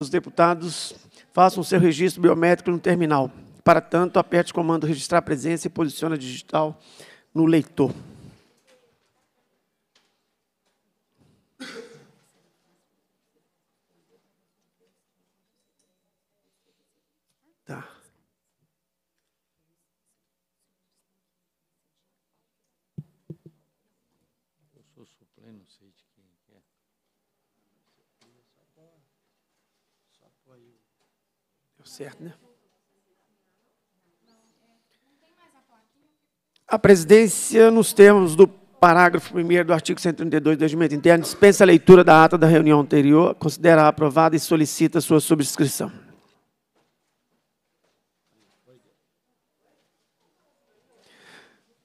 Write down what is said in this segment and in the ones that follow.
Os deputados façam seu registro biométrico no terminal. Para tanto, aperte o comando registrar presença e posiciona digital no leitor. certo, né? A presidência, nos termos do parágrafo 1 do artigo 132 do Regimento Interno, dispensa a leitura da ata da reunião anterior, considera a aprovada e solicita sua subscrição.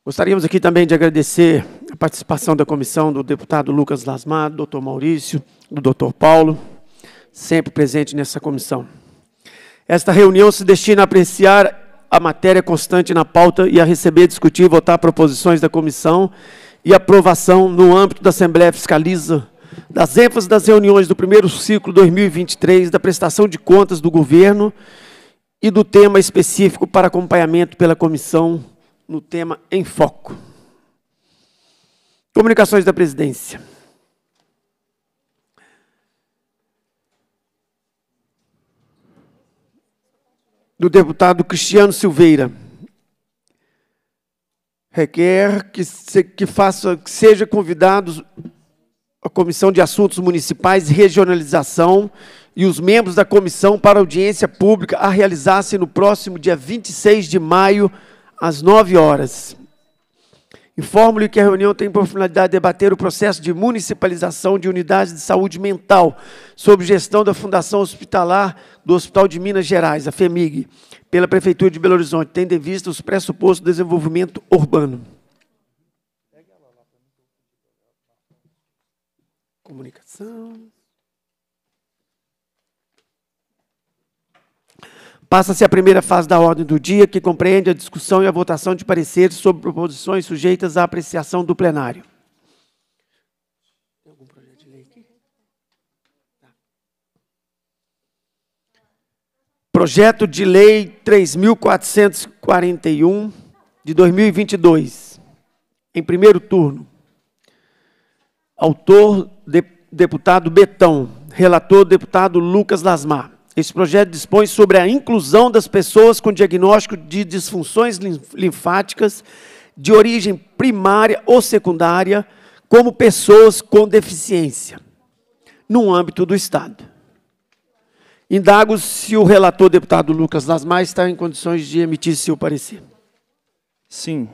Gostaríamos aqui também de agradecer a participação da comissão do deputado Lucas Lasmar, do doutor Maurício, do doutor Paulo, sempre presente nessa comissão. Esta reunião se destina a apreciar a matéria constante na pauta e a receber, discutir e votar proposições da comissão e aprovação no âmbito da Assembleia Fiscaliza das ênfases das reuniões do primeiro ciclo 2023 da prestação de contas do governo e do tema específico para acompanhamento pela comissão no tema em foco. Comunicações da presidência. do deputado Cristiano Silveira requer que, se, que, faça, que seja convidado a Comissão de Assuntos Municipais e Regionalização e os membros da comissão para audiência pública a realizar-se no próximo dia 26 de maio, às 9 horas. Informo-lhe que a reunião tem por finalidade debater o processo de municipalização de unidades de saúde mental, sob gestão da Fundação Hospitalar do Hospital de Minas Gerais, a FEMIG, pela Prefeitura de Belo Horizonte, tendo em vista os pressupostos do desenvolvimento urbano. Comunicação. Passa-se a primeira fase da ordem do dia, que compreende a discussão e a votação de pareceres sobre proposições sujeitas à apreciação do plenário. Projeto de Lei 3.441 tá. de 2022, em primeiro turno. Autor, deputado Betão. Relator, deputado Lucas Lasmar. Esse projeto dispõe sobre a inclusão das pessoas com diagnóstico de disfunções linfáticas de origem primária ou secundária, como pessoas com deficiência, no âmbito do Estado. Indago se o relator deputado Lucas Lasmar está em condições de emitir seu parecer. Sim,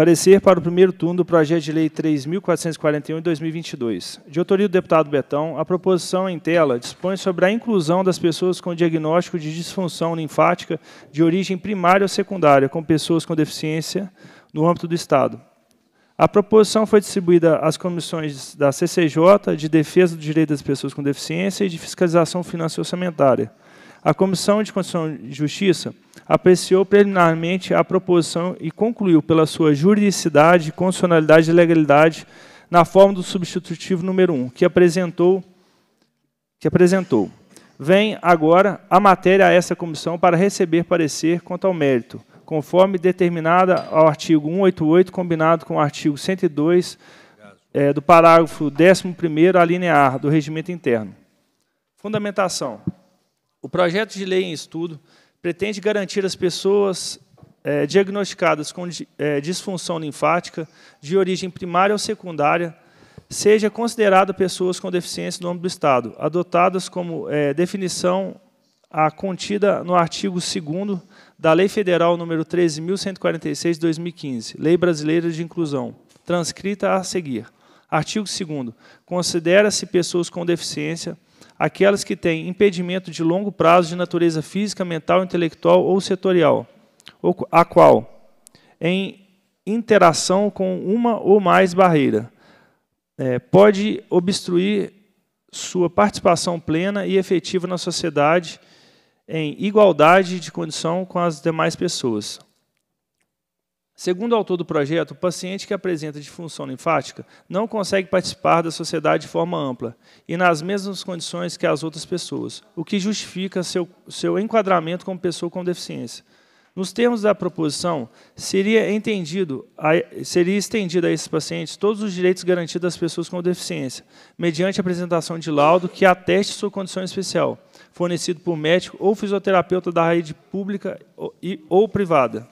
Parecer para o primeiro turno do projeto de lei 3.441 de 2022. De autoria do deputado Betão, a proposição em tela dispõe sobre a inclusão das pessoas com diagnóstico de disfunção linfática de origem primária ou secundária com pessoas com deficiência no âmbito do Estado. A proposição foi distribuída às comissões da CCJ, de Defesa do Direito das Pessoas com Deficiência e de Fiscalização Financeira e Orçamentária. A Comissão de Constituição e Justiça apreciou preliminarmente a proposição e concluiu pela sua juridicidade, constitucionalidade e legalidade na forma do substitutivo número 1, que apresentou que apresentou. Vem agora a matéria a essa comissão para receber parecer quanto ao mérito, conforme determinada ao artigo 188, combinado com o artigo 102 é, do parágrafo 11º, alinear, do regimento interno. Fundamentação. O projeto de lei em estudo pretende garantir às pessoas é, diagnosticadas com é, disfunção linfática de origem primária ou secundária seja considerada pessoas com deficiência no âmbito do Estado, adotadas como é, definição a contida no artigo 2 da Lei Federal nº 13.146, de 2015, Lei Brasileira de Inclusão, transcrita a seguir. Artigo 2 Considera-se pessoas com deficiência aquelas que têm impedimento de longo prazo de natureza física, mental, intelectual ou setorial, a qual, em interação com uma ou mais barreira, é, pode obstruir sua participação plena e efetiva na sociedade em igualdade de condição com as demais pessoas. Segundo o autor do projeto, o paciente que apresenta disfunção linfática não consegue participar da sociedade de forma ampla e nas mesmas condições que as outras pessoas, o que justifica seu, seu enquadramento como pessoa com deficiência. Nos termos da proposição, seria entendido, seria estendido a esses pacientes todos os direitos garantidos às pessoas com deficiência, mediante a apresentação de laudo que ateste sua condição especial, fornecido por médico ou fisioterapeuta da rede pública ou, e, ou privada.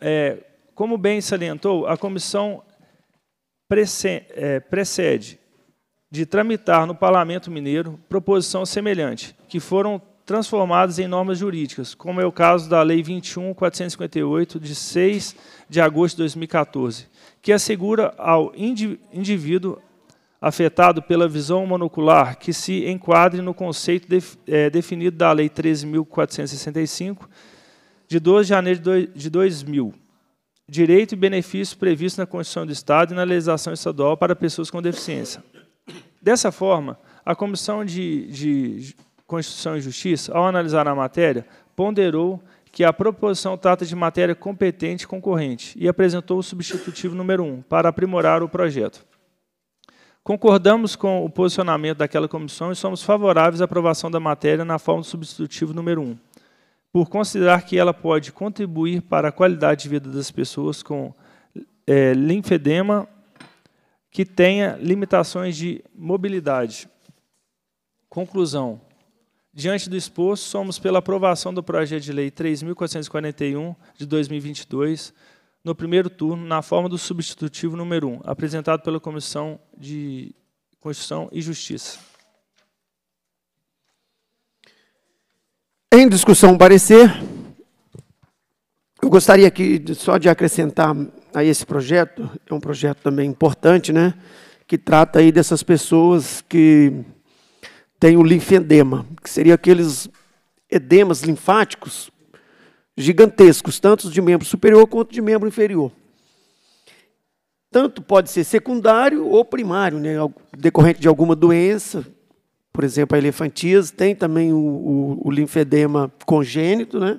É, como bem salientou, a comissão é, precede de tramitar no Parlamento Mineiro proposição semelhante, que foram transformadas em normas jurídicas, como é o caso da Lei 21.458, de 6 de agosto de 2014, que assegura ao indivíduo afetado pela visão monocular que se enquadre no conceito de, é, definido da Lei 13.465, de 12 de janeiro de 2000, direito e benefício previsto na Constituição do Estado e na legislação estadual para pessoas com deficiência. Dessa forma, a Comissão de, de Constituição e Justiça, ao analisar a matéria, ponderou que a proposição trata de matéria competente e concorrente e apresentou o substitutivo número 1 para aprimorar o projeto. Concordamos com o posicionamento daquela comissão e somos favoráveis à aprovação da matéria na forma do substitutivo número 1 por considerar que ela pode contribuir para a qualidade de vida das pessoas com é, linfedema que tenha limitações de mobilidade. Conclusão. Diante do exposto, somos pela aprovação do projeto de lei 3.441 de 2022, no primeiro turno, na forma do substitutivo número 1, apresentado pela Comissão de Constituição e Justiça. Em discussão parecer, eu gostaria aqui só de acrescentar a esse projeto, é um projeto também importante, né, que trata aí dessas pessoas que têm o linfedema, que seria aqueles edemas linfáticos gigantescos, tanto de membro superior quanto de membro inferior. Tanto pode ser secundário ou primário, né, decorrente de alguma doença, por exemplo, a elefantias tem também o, o, o linfedema congênito, né?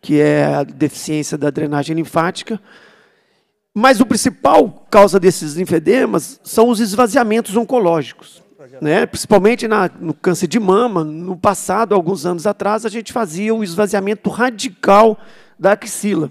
que é a deficiência da drenagem linfática. Mas o principal causa desses linfedemas são os esvaziamentos oncológicos. Né? Principalmente na, no câncer de mama, no passado, alguns anos atrás, a gente fazia o esvaziamento radical da axila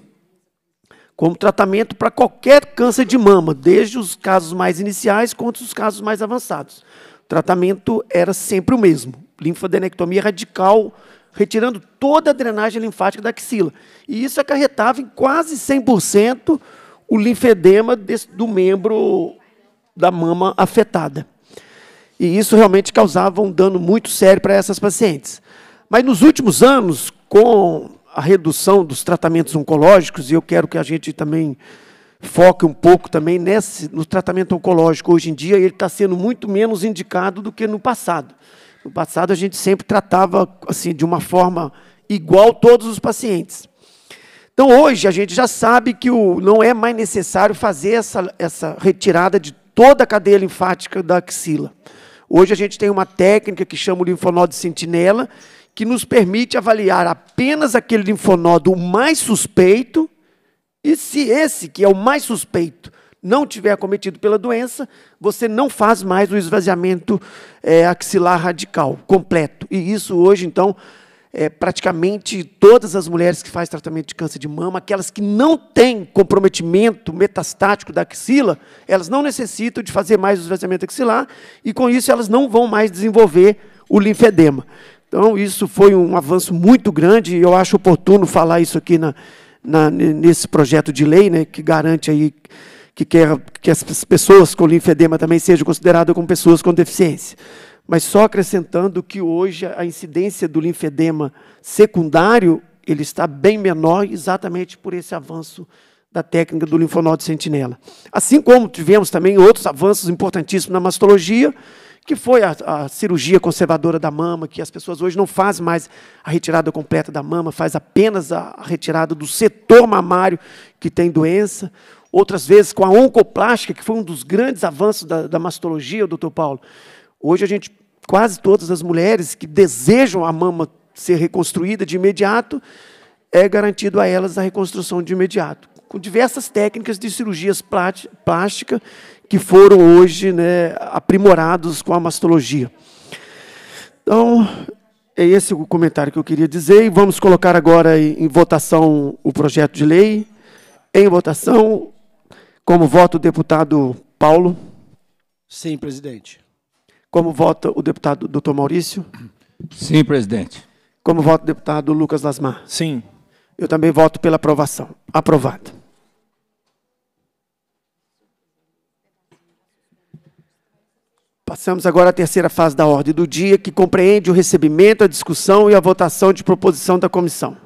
como tratamento para qualquer câncer de mama, desde os casos mais iniciais quanto os casos mais avançados tratamento era sempre o mesmo: linfadenectomia radical, retirando toda a drenagem linfática da axila. E isso acarretava em quase 100% o linfedema desse, do membro da mama afetada. E isso realmente causava um dano muito sério para essas pacientes. Mas nos últimos anos, com a redução dos tratamentos oncológicos, e eu quero que a gente também foca um pouco também nesse, no tratamento oncológico. Hoje em dia, ele está sendo muito menos indicado do que no passado. No passado, a gente sempre tratava assim de uma forma igual todos os pacientes. Então, hoje, a gente já sabe que o, não é mais necessário fazer essa, essa retirada de toda a cadeia linfática da axila. Hoje, a gente tem uma técnica que chama o linfonodo sentinela, que nos permite avaliar apenas aquele linfonodo mais suspeito e se esse, que é o mais suspeito, não tiver acometido pela doença, você não faz mais o esvaziamento é, axilar radical completo. E isso hoje, então, é, praticamente todas as mulheres que fazem tratamento de câncer de mama, aquelas que não têm comprometimento metastático da axila, elas não necessitam de fazer mais o esvaziamento axilar e, com isso, elas não vão mais desenvolver o linfedema. Então, isso foi um avanço muito grande e eu acho oportuno falar isso aqui na, na, nesse projeto de lei, né, que garante aí que, quer, que as pessoas com linfedema também sejam consideradas como pessoas com deficiência. Mas só acrescentando que hoje a incidência do linfedema secundário ele está bem menor, exatamente por esse avanço da técnica do linfonodo sentinela. Assim como tivemos também outros avanços importantíssimos na mastologia, que foi a, a, cirurgia conservadora da mama, que as pessoas hoje não fazem mais a retirada completa da mama, faz apenas a, a retirada do setor mamário que tem doença. Outras vezes com a oncoplástica, que foi um dos grandes avanços da, da mastologia, doutor Paulo. Hoje a gente, quase todas as mulheres que desejam a mama ser reconstruída de imediato, é garantido a elas a reconstrução de imediato, com diversas técnicas de cirurgias plástica que foram hoje né, aprimorados com a mastologia. Então, é esse o comentário que eu queria dizer. E vamos colocar agora em votação o projeto de lei. Em votação, como vota o deputado Paulo? Sim, presidente. Como vota o deputado doutor Maurício? Sim, presidente. Como vota o deputado Lucas Lasmar? Sim. Eu também voto pela aprovação. Aprovado. Passamos agora à terceira fase da ordem do dia, que compreende o recebimento, a discussão e a votação de proposição da comissão.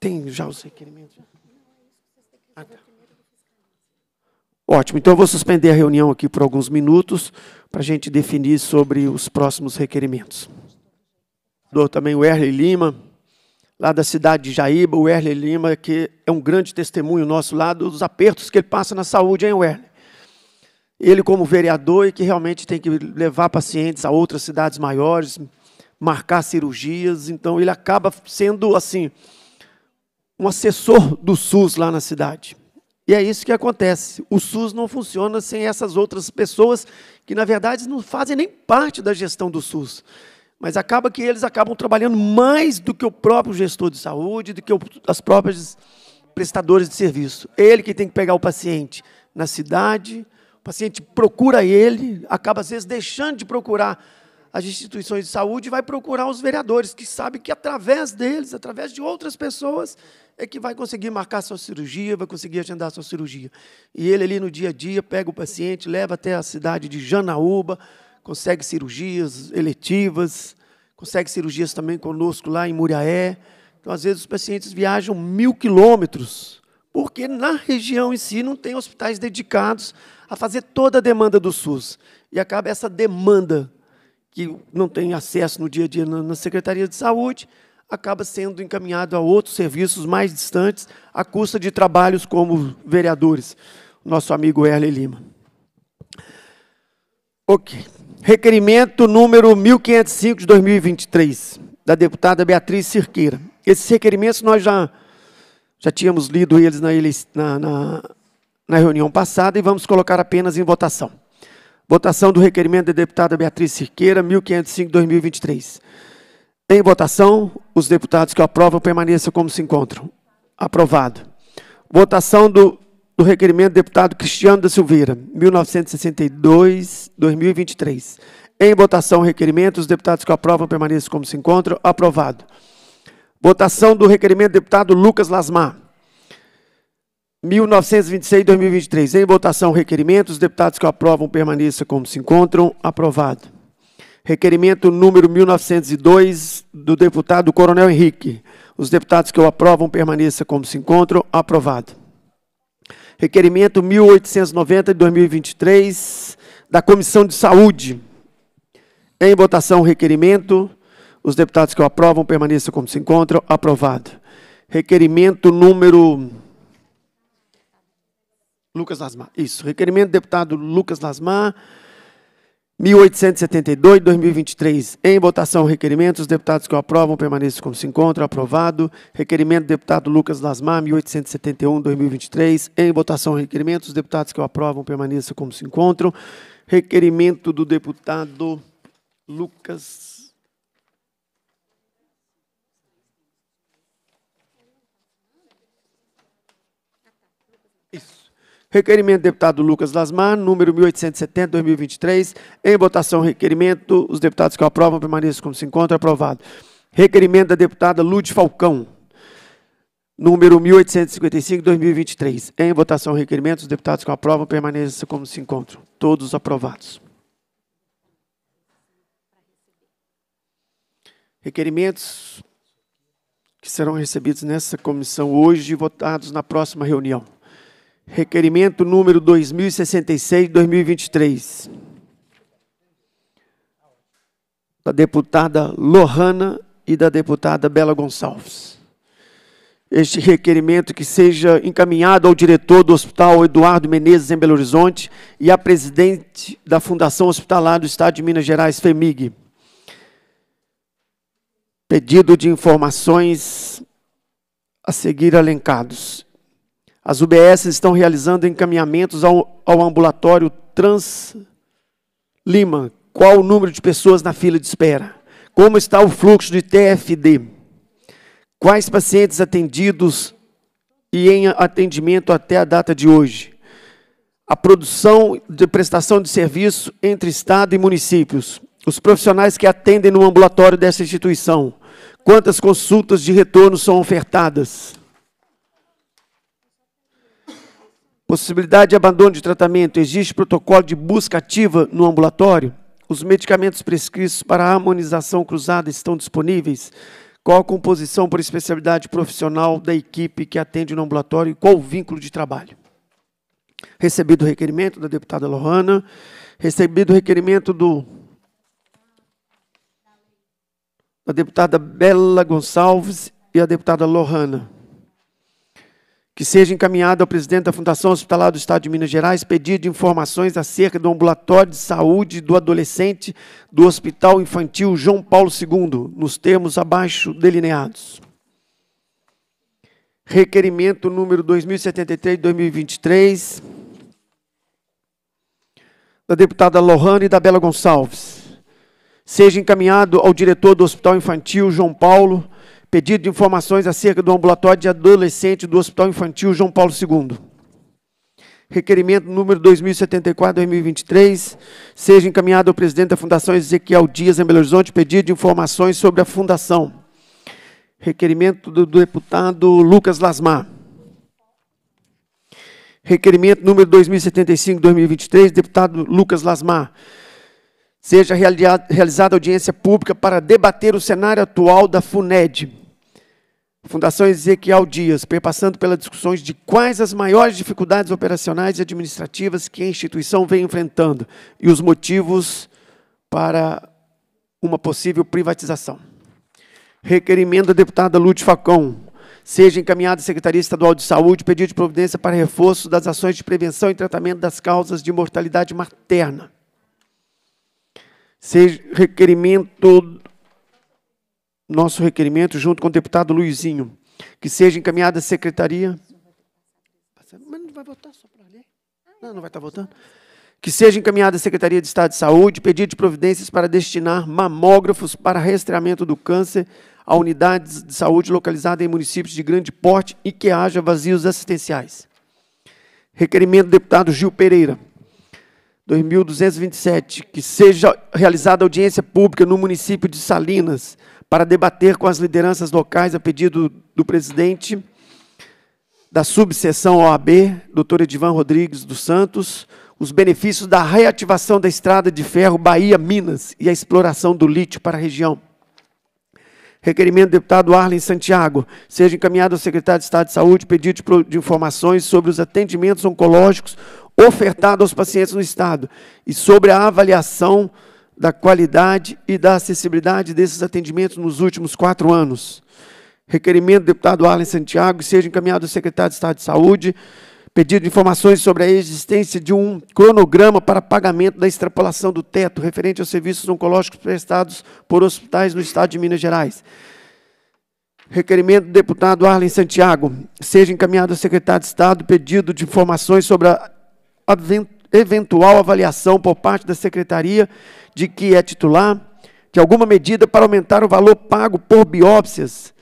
Tem já os requerimentos? Ah, tá. Ótimo, então eu vou suspender a reunião aqui por alguns minutos para a gente definir sobre os próximos requerimentos. Dou também o Erle Lima, lá da cidade de Jaíba, o Erle Lima, que é um grande testemunho nosso lá dos apertos que ele passa na saúde, hein, Erle? ele como vereador e que realmente tem que levar pacientes a outras cidades maiores, marcar cirurgias, então ele acaba sendo assim um assessor do SUS lá na cidade. E é isso que acontece. O SUS não funciona sem essas outras pessoas que na verdade não fazem nem parte da gestão do SUS. Mas acaba que eles acabam trabalhando mais do que o próprio gestor de saúde, do que as próprias prestadoras de serviço. Ele que tem que pegar o paciente na cidade, o paciente procura ele, acaba às vezes deixando de procurar as instituições de saúde e vai procurar os vereadores, que sabe que através deles, através de outras pessoas, é que vai conseguir marcar sua cirurgia, vai conseguir agendar sua cirurgia. E ele ali no dia a dia pega o paciente, leva até a cidade de Janaúba, consegue cirurgias eletivas, consegue cirurgias também conosco lá em Muriaé. Então, às vezes, os pacientes viajam mil quilômetros porque na região em si não tem hospitais dedicados a fazer toda a demanda do SUS. E acaba essa demanda, que não tem acesso no dia a dia na Secretaria de Saúde, acaba sendo encaminhado a outros serviços mais distantes, à custa de trabalhos como vereadores. Nosso amigo Erle Lima. Ok. Requerimento número 1505 de 2023, da deputada Beatriz Cirqueira. Esses requerimentos nós já já tínhamos lido eles na, na, na, na reunião passada e vamos colocar apenas em votação. Votação do requerimento da deputada Beatriz Cirqueira, 1505-2023. Em votação, os deputados que aprovam permaneçam como se encontram. Aprovado. Votação do, do requerimento do deputado Cristiano da Silveira, 1962-2023. Em votação, requerimento, os deputados que aprovam permaneçam como se encontram. Aprovado. Votação do requerimento do deputado Lucas Lasmar. 1926 2023. Em votação, requerimento. Os deputados que aprovam permaneçam como se encontram. Aprovado. Requerimento número 1902 do deputado Coronel Henrique. Os deputados que o aprovam permaneçam como se encontram. Aprovado. Requerimento 1890 de 2023 da Comissão de Saúde. Em votação, requerimento. Os deputados que o aprovam permaneçam como se encontram. Aprovado. Requerimento número. Lucas Lasmar. Isso. Requerimento do deputado Lucas Lasmar. 1872, 2023. Em votação, requerimento. Os deputados que o aprovam permaneçam como se encontram. Aprovado. Requerimento do deputado Lucas Lasmar, 1871, 2023. Em votação, requerimento. Os deputados que o aprovam permaneçam como se encontram. Requerimento do deputado Lucas Requerimento do deputado Lucas Lasmar, número 1870-2023. Em votação, requerimento. Os deputados que aprovam permaneçam como se encontra. Aprovado. Requerimento da deputada Lude Falcão, número 1855-2023. Em votação, requerimento. Os deputados que aprovam permaneçam como se encontram. Todos aprovados. Requerimentos que serão recebidos nessa comissão hoje e votados na próxima reunião. Requerimento número 2066-2023. Da deputada Lohana e da deputada Bela Gonçalves. Este requerimento que seja encaminhado ao diretor do Hospital Eduardo Menezes, em Belo Horizonte, e à presidente da Fundação Hospitalar do Estado de Minas Gerais, FEMIG. Pedido de informações a seguir alencados as UBS estão realizando encaminhamentos ao, ao ambulatório Trans Lima. Qual o número de pessoas na fila de espera? Como está o fluxo de TFD? Quais pacientes atendidos e em atendimento até a data de hoje? A produção de prestação de serviço entre Estado e municípios. Os profissionais que atendem no ambulatório dessa instituição. Quantas consultas de retorno são ofertadas? Possibilidade de abandono de tratamento. Existe protocolo de busca ativa no ambulatório? Os medicamentos prescritos para a harmonização cruzada estão disponíveis? Qual a composição por especialidade profissional da equipe que atende no ambulatório e qual o vínculo de trabalho? Recebido o requerimento da deputada Lohana, recebido o requerimento do da deputada Bela Gonçalves e a deputada Lohana que seja encaminhado ao presidente da Fundação Hospitalar do Estado de Minas Gerais pedido de informações acerca do ambulatório de saúde do adolescente do Hospital Infantil João Paulo II, nos termos abaixo delineados. Requerimento número 2073 2023 da deputada Lohane e da Bela Gonçalves. Seja encaminhado ao diretor do Hospital Infantil João Paulo pedido de informações acerca do ambulatório de adolescente do Hospital Infantil João Paulo II. Requerimento número 2074-2023, seja encaminhado ao presidente da Fundação Ezequiel Dias, em Belo Horizonte, pedido de informações sobre a fundação. Requerimento do deputado Lucas Lasmar. Requerimento número 2075-2023, deputado Lucas Lasmar. Seja realizada audiência pública para debater o cenário atual da FUNED Fundação Ezequiel Dias, perpassando pelas discussões de quais as maiores dificuldades operacionais e administrativas que a instituição vem enfrentando e os motivos para uma possível privatização. Requerimento da deputada Lúcia Facão, seja encaminhada à Secretaria Estadual de Saúde pedido de providência para reforço das ações de prevenção e tratamento das causas de mortalidade materna. Seja requerimento nosso requerimento junto com o deputado Luizinho, que seja encaminhada à secretaria. Mas não vai votar só para ler? Não, não vai estar tá votando. Que seja encaminhada à Secretaria de Estado de Saúde pedido de providências para destinar mamógrafos para rastreamento do câncer a unidades de saúde localizadas em municípios de grande porte e que haja vazios assistenciais. Requerimento do deputado Gil Pereira. 2227, que seja realizada audiência pública no município de Salinas para debater com as lideranças locais a pedido do presidente da subseção OAB, doutor Edivan Rodrigues dos Santos, os benefícios da reativação da estrada de ferro Bahia-Minas e a exploração do lítio para a região. Requerimento do deputado Arlen Santiago, seja encaminhado ao secretário de Estado de Saúde pedido de informações sobre os atendimentos oncológicos ofertados aos pacientes no Estado e sobre a avaliação da qualidade e da acessibilidade desses atendimentos nos últimos quatro anos. Requerimento do deputado Arlen Santiago seja encaminhado ao secretário de Estado de Saúde, pedido de informações sobre a existência de um cronograma para pagamento da extrapolação do teto referente aos serviços oncológicos prestados por hospitais no Estado de Minas Gerais. Requerimento do deputado Arlen Santiago seja encaminhado ao secretário de Estado pedido de informações sobre a eventual avaliação por parte da secretaria de que é titular de alguma medida para aumentar o valor pago por biópsias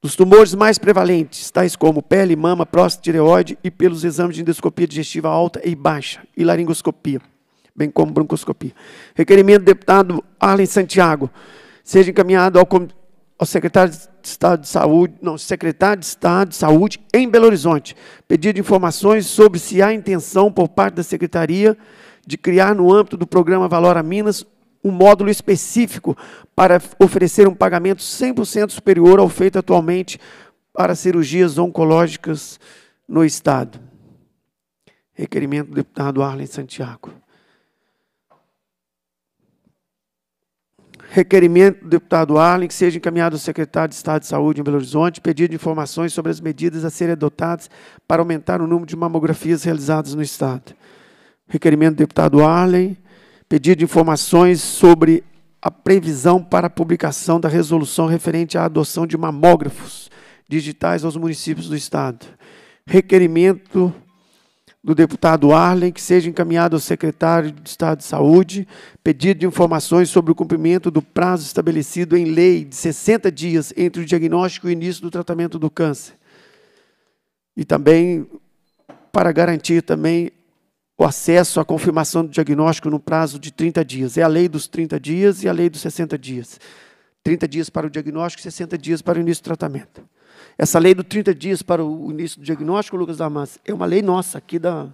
dos tumores mais prevalentes, tais como pele, mama, próstata, tireoide e pelos exames de endoscopia digestiva alta e baixa e laringoscopia, bem como broncoscopia. Requerimento do deputado Arlen Santiago seja encaminhado ao ao secretário de Estado de Saúde, não, secretário de Estado de Saúde em Belo Horizonte, pedido informações sobre se há intenção por parte da secretaria de criar no âmbito do programa Valora Minas um módulo específico para oferecer um pagamento 100% superior ao feito atualmente para cirurgias oncológicas no estado. Requerimento do deputado Arlen Santiago. requerimento do deputado Arlen que seja encaminhado ao secretário de Estado de Saúde em Belo Horizonte pedido de informações sobre as medidas a serem adotadas para aumentar o número de mamografias realizadas no Estado. Requerimento do deputado Arlen, pedido de informações sobre a previsão para a publicação da resolução referente à adoção de mamógrafos digitais aos municípios do Estado. Requerimento do deputado Arlen que seja encaminhado ao secretário de Estado de Saúde pedido de informações sobre o cumprimento do prazo estabelecido em lei de 60 dias entre o diagnóstico e o início do tratamento do câncer. E também para garantir também o acesso à confirmação do diagnóstico no prazo de 30 dias. É a lei dos 30 dias e a lei dos 60 dias. 30 dias para o diagnóstico e 60 dias para o início do tratamento. Essa lei do 30 dias para o início do diagnóstico, Lucas Damas, é uma lei nossa aqui da,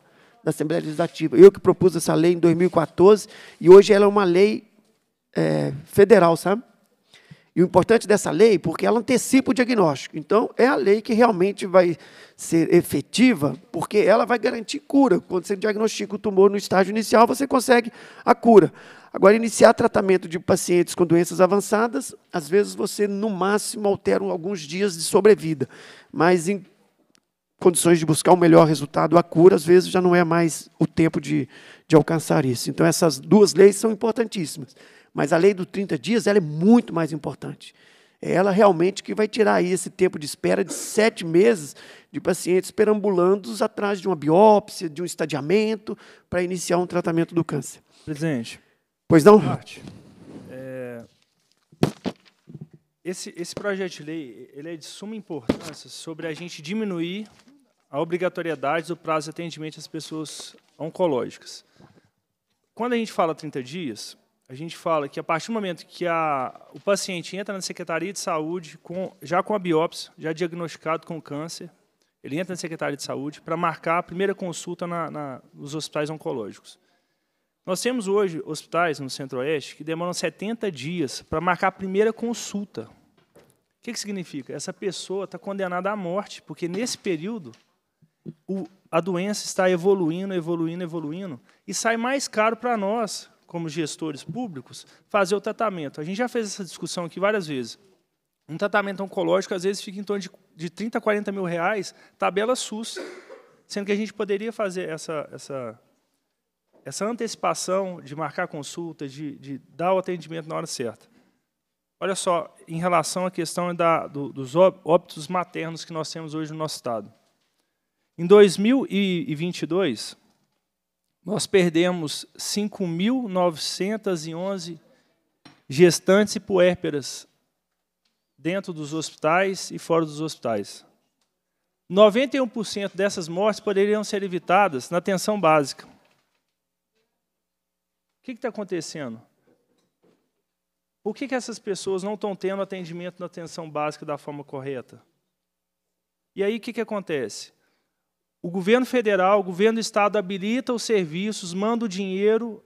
da Assembleia Legislativa. Eu que propus essa lei em 2014 e hoje ela é uma lei é, federal, sabe? E o importante dessa lei, porque ela antecipa o diagnóstico. Então, é a lei que realmente vai ser efetiva, porque ela vai garantir cura. Quando você diagnostica o tumor no estágio inicial, você consegue a cura. Agora, iniciar tratamento de pacientes com doenças avançadas, às vezes você, no máximo, altera alguns dias de sobrevida, mas em condições de buscar o um melhor resultado, a cura, às vezes, já não é mais o tempo de, de alcançar isso. Então, essas duas leis são importantíssimas, mas a lei dos 30 dias ela é muito mais importante. É ela realmente que vai tirar aí esse tempo de espera de sete meses de pacientes perambulando atrás de uma biópsia, de um estadiamento, para iniciar um tratamento do câncer. Presidente, Pois não? Marte, é, esse, esse projeto de lei ele é de suma importância sobre a gente diminuir a obrigatoriedade do prazo de atendimento às pessoas oncológicas. Quando a gente fala 30 dias, a gente fala que a partir do momento que a, o paciente entra na Secretaria de Saúde, com, já com a biópsia, já diagnosticado com câncer, ele entra na Secretaria de Saúde para marcar a primeira consulta na, na, nos hospitais oncológicos. Nós temos hoje hospitais no Centro-Oeste que demoram 70 dias para marcar a primeira consulta. O que, que significa? Essa pessoa está condenada à morte, porque nesse período o, a doença está evoluindo, evoluindo, evoluindo, e sai mais caro para nós, como gestores públicos, fazer o tratamento. A gente já fez essa discussão aqui várias vezes. Um tratamento oncológico, às vezes, fica em torno de, de 30, 40 mil reais, tabela SUS, sendo que a gente poderia fazer essa, essa essa antecipação de marcar consulta, de, de dar o atendimento na hora certa. Olha só, em relação à questão da, do, dos óbitos maternos que nós temos hoje no nosso estado. Em 2022, nós perdemos 5.911 gestantes e puérperas dentro dos hospitais e fora dos hospitais. 91% dessas mortes poderiam ser evitadas na atenção básica. O que está acontecendo? Por que, que essas pessoas não estão tendo atendimento na atenção básica da forma correta? E aí o que, que acontece? O governo federal, o governo do estado habilita os serviços, manda o dinheiro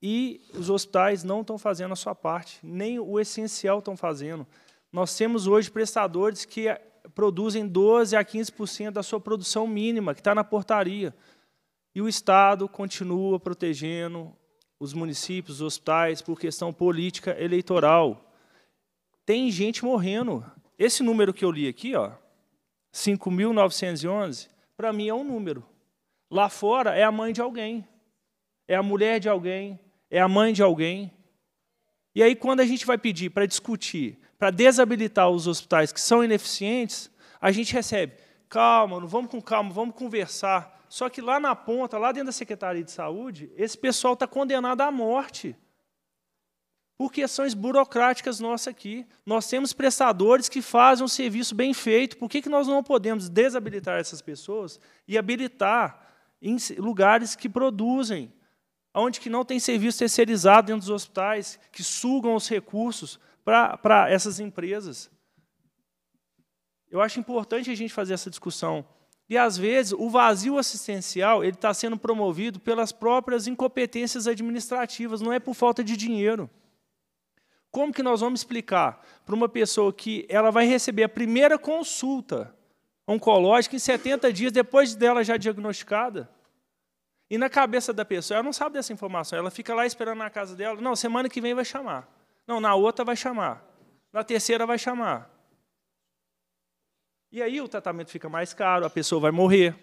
e os hospitais não estão fazendo a sua parte, nem o essencial estão fazendo. Nós temos hoje prestadores que eh, produzem 12 a 15% da sua produção mínima, que está na portaria. E o Estado continua protegendo os municípios, os hospitais, por questão política eleitoral. Tem gente morrendo. Esse número que eu li aqui, ó, 5.911, para mim é um número. Lá fora é a mãe de alguém, é a mulher de alguém, é a mãe de alguém. E aí, quando a gente vai pedir para discutir, para desabilitar os hospitais que são ineficientes, a gente recebe, calma, não vamos com calma, vamos conversar. Só que lá na ponta, lá dentro da Secretaria de Saúde, esse pessoal está condenado à morte. Por questões burocráticas nossas aqui. Nós temos prestadores que fazem um serviço bem feito. Por que, que nós não podemos desabilitar essas pessoas e habilitar em lugares que produzem, onde que não tem serviço terceirizado dentro dos hospitais, que sugam os recursos para essas empresas? Eu acho importante a gente fazer essa discussão e às vezes o vazio assistencial ele está sendo promovido pelas próprias incompetências administrativas, não é por falta de dinheiro. Como que nós vamos explicar para uma pessoa que ela vai receber a primeira consulta oncológica em 70 dias depois dela já diagnosticada? E na cabeça da pessoa, ela não sabe dessa informação, ela fica lá esperando na casa dela, não, semana que vem vai chamar. Não, na outra vai chamar. Na terceira vai chamar. E aí o tratamento fica mais caro, a pessoa vai morrer.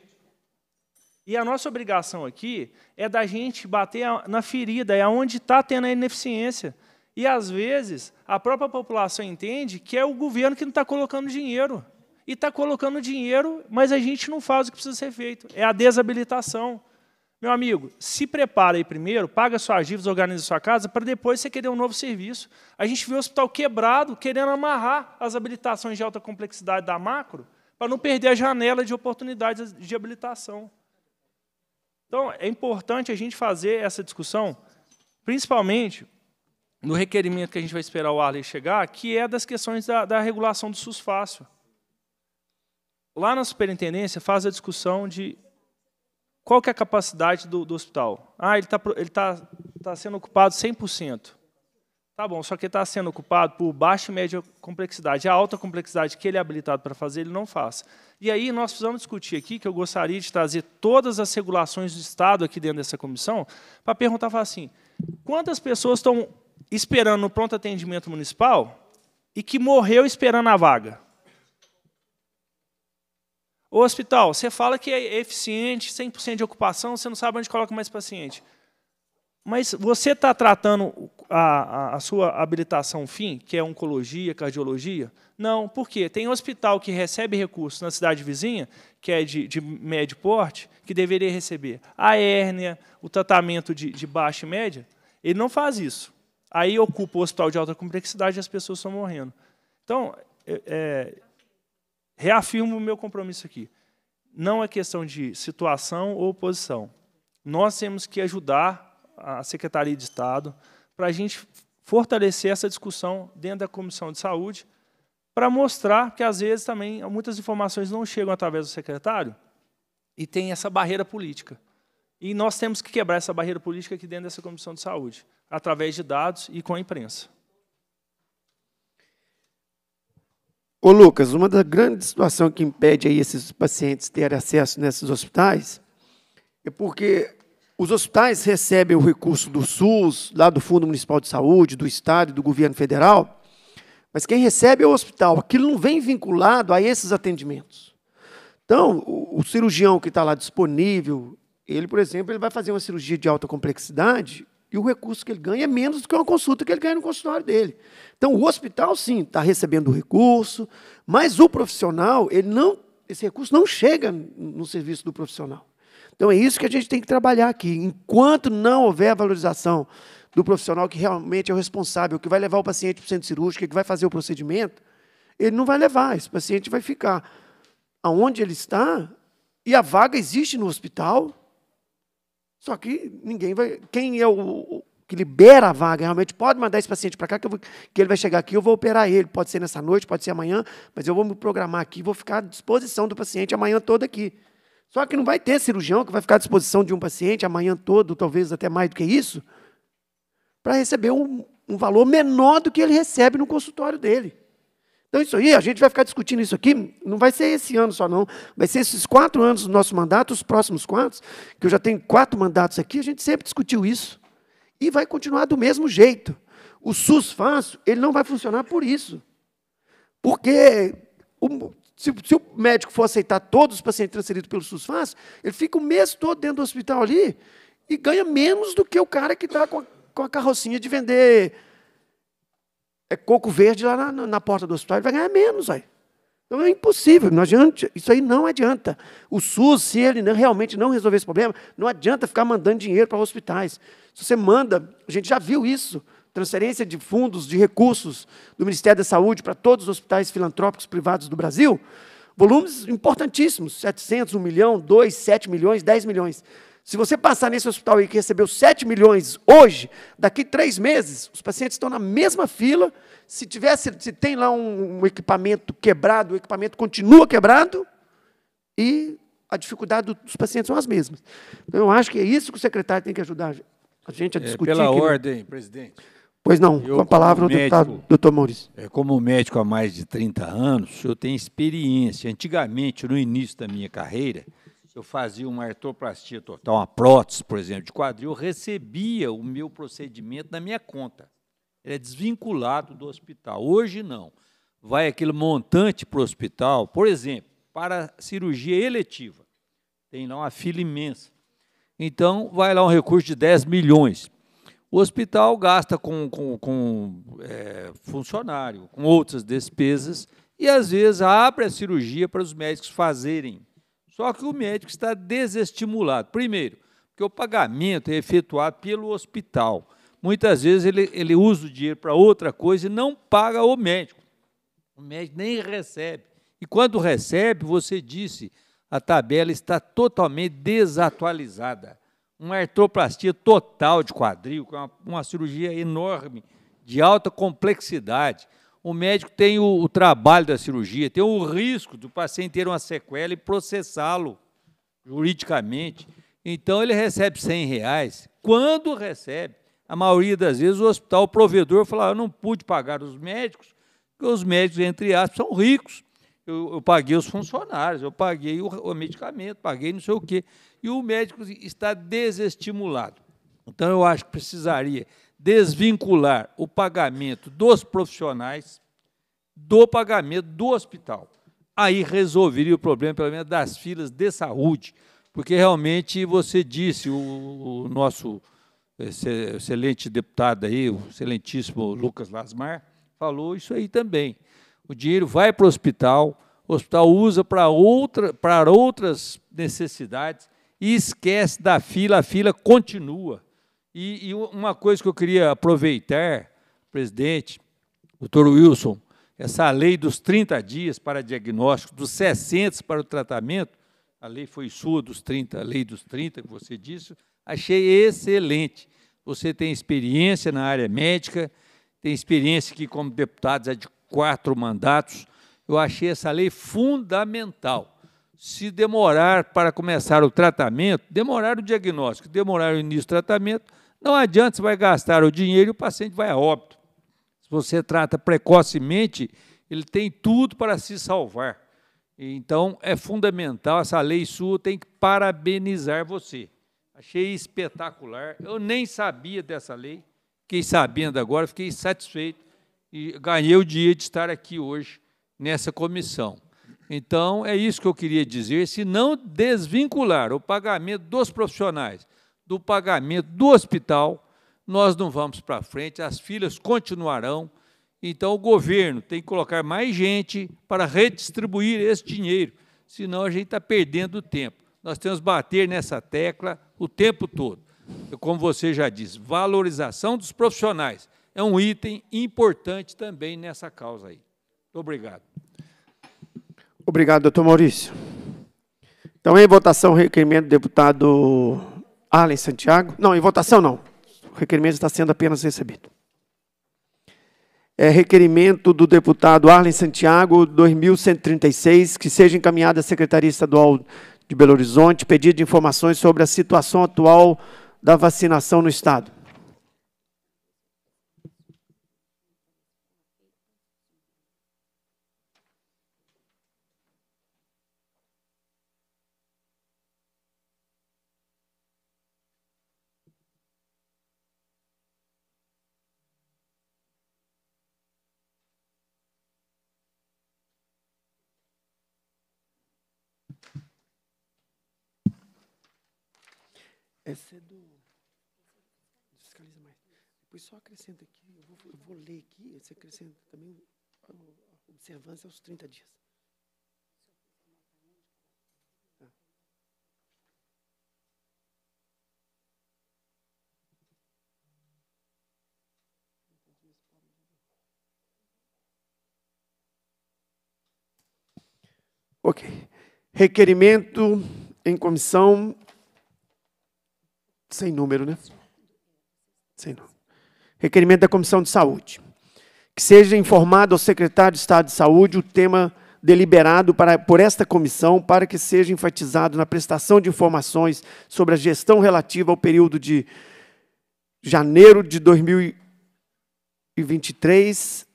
E a nossa obrigação aqui é da gente bater na ferida, é onde está tendo a ineficiência. E às vezes a própria população entende que é o governo que não está colocando dinheiro. E está colocando dinheiro, mas a gente não faz o que precisa ser feito. É a desabilitação. Meu amigo, se prepara aí primeiro, paga suas dívidas, organiza sua casa, para depois você querer um novo serviço. A gente vê o hospital quebrado, querendo amarrar as habilitações de alta complexidade da macro, para não perder a janela de oportunidades de habilitação. Então, é importante a gente fazer essa discussão, principalmente no requerimento que a gente vai esperar o Arley chegar, que é das questões da, da regulação do SUS fácil. Lá na superintendência faz a discussão de qual que é a capacidade do, do hospital? Ah, ele está ele tá, tá sendo ocupado 100%. Tá bom, só que está sendo ocupado por baixa e média complexidade. A alta complexidade que ele é habilitado para fazer, ele não faz. E aí nós precisamos discutir aqui, que eu gostaria de trazer todas as regulações do Estado aqui dentro dessa comissão, para perguntar assim, quantas pessoas estão esperando no pronto atendimento municipal e que morreu esperando a vaga? O hospital, você fala que é eficiente, 100% de ocupação, você não sabe onde coloca mais paciente. Mas você está tratando a, a, a, sua habilitação fim, que é oncologia, cardiologia? Não, por quê? Tem hospital que recebe recursos na cidade vizinha, que é de, de médio porte, que deveria receber a hérnia, o tratamento de, de baixa e média. Ele não faz isso. Aí ocupa o hospital de alta complexidade e as pessoas estão morrendo. Então, é, é reafirmo o meu compromisso aqui. Não é questão de situação ou oposição. Nós temos que ajudar a Secretaria de Estado para a gente fortalecer essa discussão dentro da Comissão de Saúde, para mostrar que, às vezes, também muitas informações não chegam através do secretário e tem essa barreira política. E nós temos que quebrar essa barreira política aqui dentro dessa Comissão de Saúde, através de dados e com a imprensa. Ô Lucas, uma das grandes situações que impede aí esses pacientes terem acesso nesses hospitais é porque os hospitais recebem o recurso do SUS, lá do Fundo Municipal de Saúde, do Estado, do Governo Federal, mas quem recebe é o hospital. Aquilo não vem vinculado a esses atendimentos. Então, o, o cirurgião que está lá disponível, ele, por exemplo, ele vai fazer uma cirurgia de alta complexidade e o recurso que ele ganha é menos do que uma consulta que ele ganha no consultório dele. Então, o hospital, sim, está recebendo recurso, mas o profissional, ele não, esse recurso não chega no serviço do profissional. Então, é isso que a gente tem que trabalhar aqui. Enquanto não houver a valorização do profissional que realmente é o responsável, que vai levar o paciente para o centro cirúrgico, que vai fazer o procedimento, ele não vai levar, esse paciente vai ficar aonde ele está, e a vaga existe no hospital, só que ninguém vai. Quem é o, que libera a vaga, realmente pode mandar esse paciente para cá, que, vou, que, ele vai chegar aqui, eu vou operar ele. Pode ser nessa noite, pode ser amanhã, mas eu vou me programar aqui, vou ficar à disposição do paciente amanhã todo aqui. Só que não vai ter cirurgião que vai ficar à disposição de um paciente amanhã todo, talvez até mais do que isso, para receber um, um valor menor do que ele recebe no consultório dele. Então, isso aí, a gente vai ficar discutindo isso aqui, não vai ser esse ano só, não. Vai ser esses quatro anos do nosso mandato, os próximos quatro, que eu já tenho quatro mandatos aqui, a gente sempre discutiu isso e vai continuar do mesmo jeito. O SUS fácil, ele não vai funcionar por isso. Porque o, se, se, o médico for aceitar todos os pacientes transferidos pelo SUS fácil, ele fica o mês todo dentro do hospital ali e ganha menos do que o cara que está com, com, a carrocinha de vender é, coco verde lá na, na porta do hospital. Ele vai ganhar menos, aí. Então é impossível, não adianta, isso aí não adianta. O SUS, se ele não, realmente não resolver esse problema, não adianta ficar mandando dinheiro para hospitais. Se você manda, a gente já viu isso, transferência de fundos, de recursos do Ministério da Saúde para todos os hospitais filantrópicos privados do Brasil, volumes importantíssimos, 700, 1 milhão, 2, 7 milhões, 10 milhões. Se você passar nesse hospital e que recebeu 7 milhões hoje, daqui três meses, os pacientes estão na mesma fila se tivesse, se tem lá um, um equipamento quebrado, o equipamento continua quebrado e a dificuldade dos pacientes são as mesmas. Então, eu acho que é isso que o secretário tem que ajudar a gente a é, discutir. É pela aqui, né? ordem, presidente. Pois não, eu, com a palavra o deputado, doutor Maurício. É, como médico há mais de 30 anos, eu tenho experiência. Antigamente, no início da minha carreira, eu fazia uma artroplastia total, uma prótese, por exemplo, de quadril, eu recebia o meu procedimento na minha conta ele é desvinculado do hospital. Hoje não. Vai aquele montante para o hospital, por exemplo, para cirurgia eletiva. Tem lá uma fila imensa. Então, vai lá um recurso de 10 milhões. O hospital gasta com, com, com é, funcionário, com outras despesas, e às vezes abre a cirurgia para os médicos fazerem. Só que o médico está desestimulado. Primeiro, porque o pagamento é efetuado pelo hospital muitas vezes ele, ele usa o dinheiro para outra coisa e não paga o médico. O médico nem recebe. E quando recebe, você disse, a tabela está totalmente desatualizada. Uma artroplastia total de quadril, que é uma, uma cirurgia enorme, de alta complexidade. O médico tem o, o trabalho da cirurgia, tem o risco do paciente ter uma sequela e processá-lo juridicamente. Então ele recebe 100 reais. Quando recebe, a maioria das vezes o hospital, o provedor, falava, ah, eu não pude pagar os médicos, porque os médicos, entre aspas, são ricos. Eu, eu paguei os funcionários, eu paguei o, o, medicamento, paguei não sei o quê. E o médico está desestimulado. Então, eu acho que precisaria desvincular o pagamento dos profissionais do pagamento do hospital. Aí resolveria o problema, pelo menos, das filas de saúde. Porque realmente você disse, o, o nosso excelente deputado aí, o excelentíssimo Lucas Lasmar, falou isso aí também. O dinheiro vai para o hospital, o hospital usa para outra, para outras necessidades e esquece da fila, a fila continua. E, e uma coisa que eu queria aproveitar, presidente, doutor Wilson, essa lei dos 30 dias para diagnóstico, dos 60 para o tratamento, a lei foi sua dos 30, a lei dos 30 que você disse, Achei excelente. Você tem experiência na área médica, tem experiência que, como deputados, é de quatro mandatos. Eu achei essa lei fundamental. Se demorar para começar o tratamento, demorar o diagnóstico, demorar o início do tratamento, não adianta, você vai gastar o dinheiro e o paciente vai a óbito. Se você trata precocemente, ele tem tudo para se salvar. Então, é fundamental, essa lei sua tem que parabenizar você. Achei espetacular. Eu nem sabia dessa lei. Fiquei sabendo agora, fiquei satisfeito e ganhei o dia de estar aqui hoje nessa comissão. Então, é isso que eu queria dizer, se não desvincular o pagamento dos profissionais do pagamento do hospital, nós não vamos para frente, as filas continuarão. Então, o governo tem que colocar mais gente para redistribuir esse dinheiro, senão a gente está perdendo tempo nós temos que bater nessa tecla o tempo todo. Como você já disse, valorização dos profissionais é um item importante também nessa causa aí. Muito obrigado. Obrigado, doutor Maurício. Então, em votação, requerimento do deputado Arlen Santiago. Não, em votação não. O requerimento está sendo apenas recebido. É requerimento do deputado Arlen Santiago, 2136, que seja encaminhado à Secretaria Estadual de Belo Horizonte, pedido de informações sobre a situação atual da vacinação no Estado. Essa é do. Fiscaliza mais. Depois só acrescenta aqui, eu vou, eu vou ler aqui, você acrescenta também a observância aos 30 dias. Ah. Ok. Requerimento em comissão sem número, né? Sem número. Requerimento da Comissão de Saúde. Que seja informado ao secretário de Estado de Saúde o tema deliberado para, por esta comissão para que seja enfatizado na prestação de informações sobre a gestão relativa ao período de janeiro de 2023,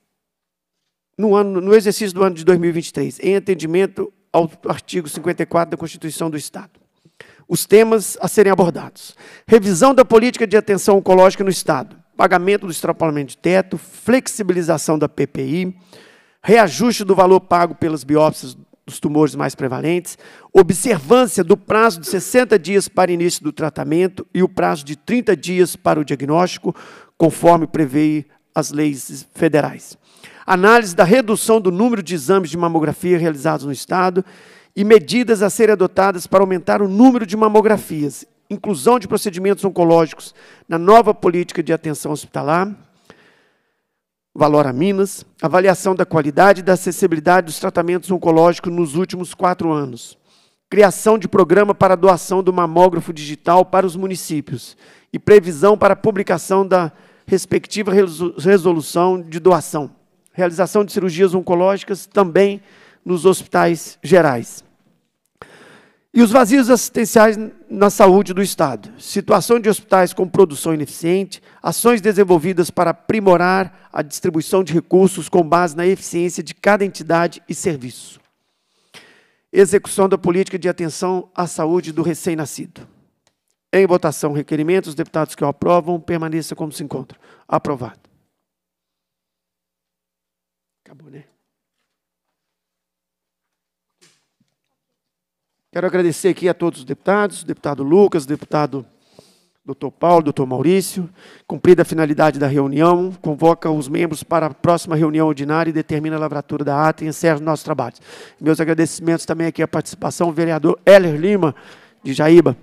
no, ano, no exercício do ano de 2023, em atendimento ao artigo 54 da Constituição do Estado os temas a serem abordados: revisão da política de atenção oncológica no Estado, pagamento do extrapolamento de teto, flexibilização da PPI, reajuste do valor pago pelas biópsias dos tumores mais prevalentes, observância do prazo de 60 dias para início do tratamento e o prazo de 30 dias para o diagnóstico, conforme prevê as leis federais. Análise da redução do número de exames de mamografia realizados no Estado e medidas a serem adotadas para aumentar o número de mamografias, inclusão de procedimentos oncológicos na nova política de atenção hospitalar, valor a Minas, avaliação da qualidade e da acessibilidade dos tratamentos oncológicos nos últimos quatro anos, criação de programa para doação do mamógrafo digital para os municípios e previsão para a publicação da respectiva resolução de doação, realização de cirurgias oncológicas também nos hospitais gerais. E os vazios assistenciais na saúde do Estado. Situação de hospitais com produção ineficiente, ações desenvolvidas para aprimorar a distribuição de recursos com base na eficiência de cada entidade e serviço. Execução da política de atenção à saúde do recém-nascido. Em votação, requerimento. Os deputados que o aprovam, permaneça como se encontram. Aprovado. Acabou, né? Quero agradecer aqui a todos os deputados, deputado Lucas, deputado Dr. Paulo, Dr. Maurício, cumprida a finalidade da reunião, convoca os membros para a próxima reunião ordinária e determina a lavratura da ata e encerra os nossos trabalhos. Meus agradecimentos também aqui à participação do vereador Heller Lima, de Jaíba.